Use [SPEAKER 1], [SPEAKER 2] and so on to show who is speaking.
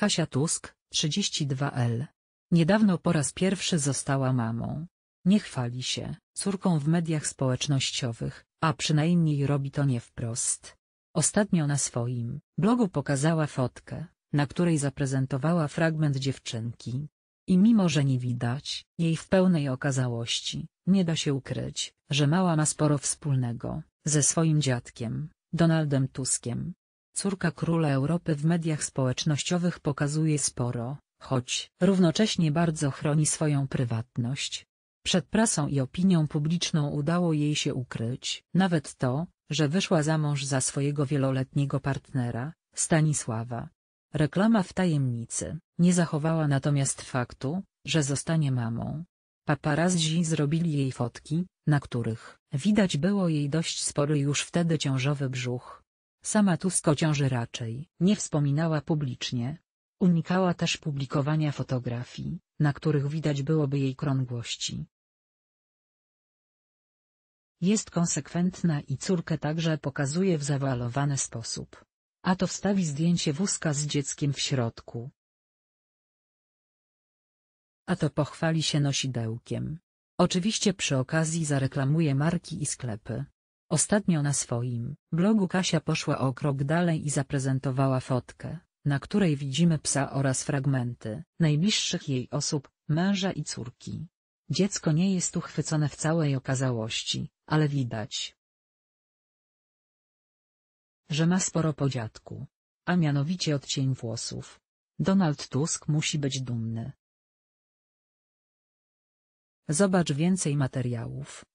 [SPEAKER 1] Kasia Tusk, 32L. Niedawno po raz pierwszy została mamą. Nie chwali się córką w mediach społecznościowych, a przynajmniej robi to nie wprost. Ostatnio na swoim blogu pokazała fotkę, na której zaprezentowała fragment dziewczynki. I mimo, że nie widać jej w pełnej okazałości, nie da się ukryć, że mała ma sporo wspólnego ze swoim dziadkiem, Donaldem Tuskiem. Córka króla Europy w mediach społecznościowych pokazuje sporo, choć równocześnie bardzo chroni swoją prywatność. Przed prasą i opinią publiczną udało jej się ukryć nawet to, że wyszła za mąż za swojego wieloletniego partnera, Stanisława. Reklama w tajemnicy, nie zachowała natomiast faktu, że zostanie mamą. Paparazzi zrobili jej fotki, na których widać było jej dość spory już wtedy ciążowy brzuch. Sama Tusk o ciąży raczej nie wspominała publicznie. Unikała też publikowania fotografii, na których widać byłoby jej krągłości. Jest konsekwentna i córkę także pokazuje w zawalowany sposób. A to wstawi zdjęcie wózka z dzieckiem w środku. A to pochwali się nosidełkiem. Oczywiście przy okazji zareklamuje marki i sklepy. Ostatnio na swoim blogu Kasia poszła o krok dalej i zaprezentowała fotkę, na której widzimy psa oraz fragmenty najbliższych jej osób, męża i córki. Dziecko nie jest uchwycone w całej okazałości, ale widać,
[SPEAKER 2] że ma sporo podziadku, a mianowicie odcień włosów. Donald Tusk musi być dumny. Zobacz więcej materiałów.